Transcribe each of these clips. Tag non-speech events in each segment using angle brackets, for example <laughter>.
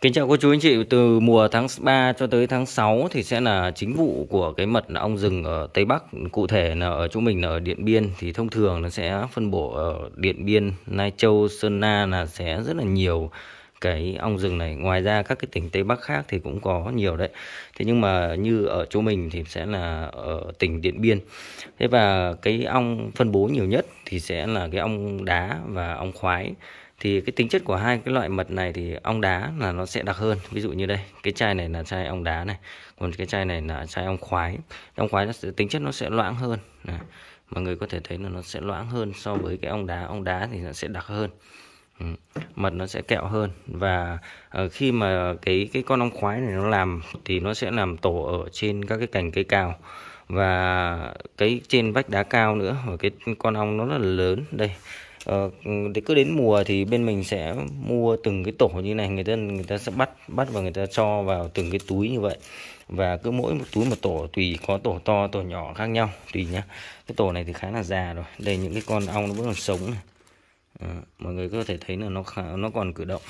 Kính chào cô chú anh chị, từ mùa tháng 3 cho tới tháng 6 thì sẽ là chính vụ của cái mật ong rừng ở Tây Bắc, cụ thể là ở chỗ mình là ở Điện Biên thì thông thường nó sẽ phân bổ ở Điện Biên, Lai Châu, Sơn Na là sẽ rất là nhiều cái ong rừng này. Ngoài ra các cái tỉnh Tây Bắc khác thì cũng có nhiều đấy. Thế nhưng mà như ở chỗ mình thì sẽ là ở tỉnh Điện Biên. Thế và cái ong phân bố nhiều nhất thì sẽ là cái ong đá và ong khoái thì cái tính chất của hai cái loại mật này thì ong đá là nó sẽ đặc hơn ví dụ như đây cái chai này là chai ong đá này còn cái chai này là chai ong khoái ong khoái nó sẽ, tính chất nó sẽ loãng hơn này. mọi người có thể thấy là nó sẽ loãng hơn so với cái ong đá ong đá thì nó sẽ đặc hơn ừ, mật nó sẽ kẹo hơn và ờ, khi mà cái cái con ong khoái này nó làm thì nó sẽ làm tổ ở trên các cái cành cây cao và cái trên vách đá cao nữa và cái con ong nó rất là lớn đây uh, cứ đến mùa thì bên mình sẽ mua từng cái tổ như này người ta người ta sẽ bắt bắt và người ta cho vào từng cái túi như vậy và cứ mỗi một túi một tổ tùy có tổ to tổ nhỏ khác nhau tùy nhá cái tổ này thì khá là già rồi đây những cái con ong nó vẫn còn sống này. À, mọi người có thể thấy là nó nó còn cử động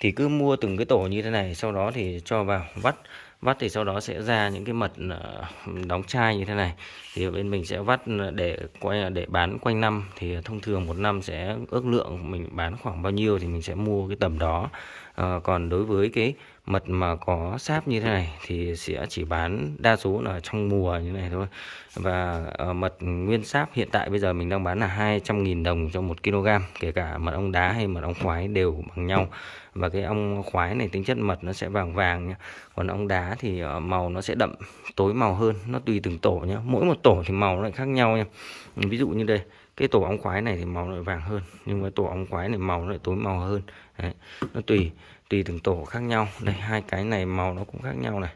thì cứ mua từng cái tổ như thế này sau đó thì cho vào vắt vắt thì sau đó sẽ ra những cái mật ờ, đóng chai như thế này thì bên mình sẽ vắt ờ, để quay để bán quanh năm thì ờ, thông thường một năm sẽ ước lượng mình bán khoảng bao nhiêu thì mình sẽ mua cái tầm đó à, còn đối với cái mật mà có sáp như thế này thì sẽ chỉ bán đa số là trong mùa như này thôi và uh, mật nguyên sáp hiện tại bây giờ mình đang bán là 200.000 đồng cho một kg kể cả mật ong đá hay mật ong khoái đều bằng nhau và cái ong khoái này tính chất mật nó sẽ vàng vàng nhé còn ong đá thì ờ, màu nó sẽ đậm tối màu hơn nó tùy từng tổ nhé mỗi một tổ thì màu lại khác nhau nhé ví dụ như đây cái tổ ong khoái này thì màu lại vàng hơn nhưng mà tổ ong khoái này màu lại tối màu hơn Đấy. nó tùy tùy từng tổ khác nhau đây hai cái này màu nó cũng khác nhau này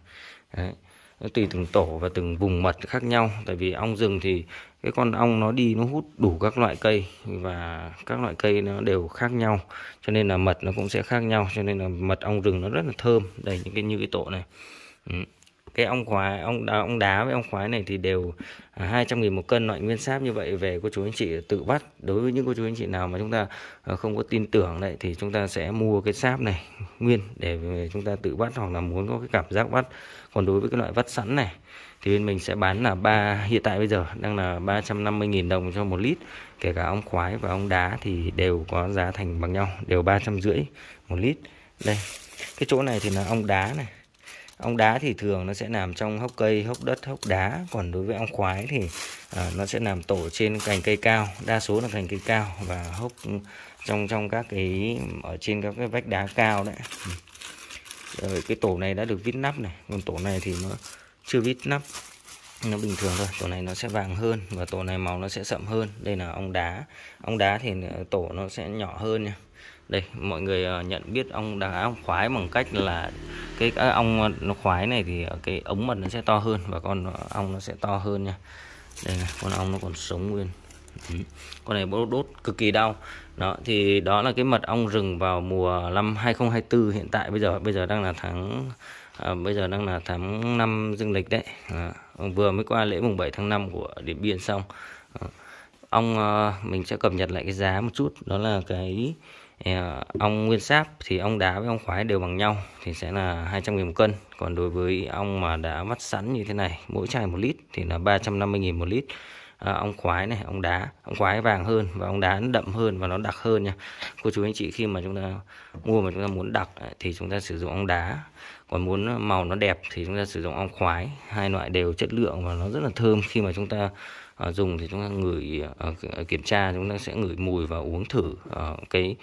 Đấy nó tùy từng tổ và từng vùng mật khác nhau tại vì ong rừng thì cái con ong nó đi nó hút đủ các loại cây và các loại cây nó đều khác nhau cho nên là mật nó cũng sẽ khác nhau cho nên là mật ong rừng nó rất là thơm đây những cái như cái tổ này ừ cái ong khoái ong đá, ong đá với ong khoái này thì đều à, 200 nghìn một cân loại nguyên sáp như vậy về cô chú anh chị tự bắt đối với những cô chú anh chị nào mà chúng ta à, không có tin tưởng đấy thì chúng ta sẽ mua cái sáp này <laughs> nguyên để chúng ta tự bắt hoặc là muốn có cái cảm giác bắt còn đối với cái loại vắt sẵn này thì bên mình sẽ bán là ba hiện tại bây giờ đang là 350.000 đồng cho một lít kể cả ong khoái và ong đá thì đều có giá thành bằng nhau đều ba trăm rưỡi một lít đây cái chỗ này thì là ong đá này ong đá thì thường nó sẽ làm trong hốc cây hốc đất hốc đá còn đối với ong khoái thì à, nó sẽ làm tổ trên cành cây cao đa số là cành cây cao và hốc ừ, trong trong các cái ở trên các cái vách đá cao đấy rồi cái tổ này đã được vít nắp này còn tổ này thì nó chưa vít nắp nó bình thường thôi tổ này nó sẽ vàng hơn và tổ này màu nó sẽ sậm hơn đây là ong đá ong đá thì ờ, tổ nó sẽ nhỏ hơn nha đây mọi người ờ, nhận biết ong đá ong khoái bằng cách là cái ong nó khoái này thì cái ống mật nó sẽ to hơn và con ong nó sẽ to hơn nha đây này con ong nó còn sống nguyên ừ. con này đốt, đốt cực kỳ đau đó thì đó là cái mật ong rừng vào mùa năm 2024 hiện tại bây giờ bây giờ đang là tháng à, bây giờ đang là tháng 5 dương lịch đấy à, vừa mới qua lễ mùng 7 tháng 5 của Điện Biên xong à, ong à, mình sẽ cập nhật lại cái giá một chút đó là cái ong ờ, nguyên sáp thì ong đá với ong khoái đều bằng nhau thì sẽ là 200.000 một cân còn đối với ong mà đã vắt sẵn như thế này mỗi chai một lít thì là 350.000 một lít à, ờ, ong khoái này ong đá ong khoái vàng hơn và ong đá nó đậm hơn và nó đặc hơn nha cô chú anh chị khi mà chúng ta mua mà chúng ta muốn đặc ờ, thì chúng ta sử dụng ong đá còn muốn màu nó đẹp thì chúng ta sử dụng ong khoái hai loại đều chất lượng và nó rất là thơm khi mà chúng ta à, dùng thì chúng ta ngửi à, kiểm tra chúng ta sẽ ngửi mùi và uống thử à, cái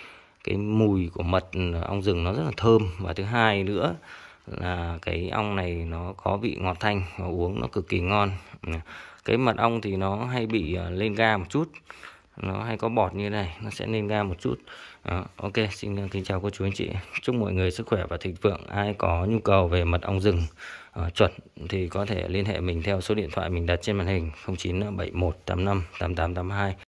cái mùi của mật ờ, ong rừng nó rất là thơm và thứ hai nữa là cái ong này nó có vị ngọt thanh và uống nó cực kỳ ngon ừ. cái mật ong thì nó hay bị ờ, lên ga một chút nó hay có bọt như này nó sẽ lên ga một chút Đó. ok xin ờ, kính chào cô chú anh chị chúc mọi người sức khỏe và thịnh vượng ai có nhu cầu về mật ong rừng uh, chuẩn thì có thể liên hệ mình theo số điện thoại mình đặt trên màn hình 0971858882